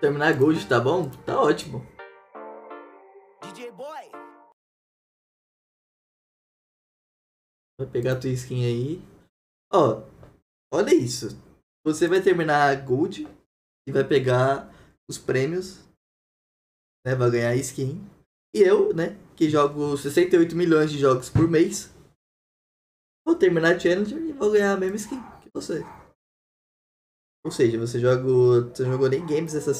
terminar Gold, tá bom? Tá ótimo. DJ Boy. Vai pegar a tua skin aí. Ó, olha isso. Você vai terminar Gold e vai pegar os prêmios. Né? Vai ganhar skin. E eu, né, que jogo 68 milhões de jogos por mês, vou terminar Challenger e vou ganhar a mesma skin que você. Ou seja, você joga. Você não jogou nem games essa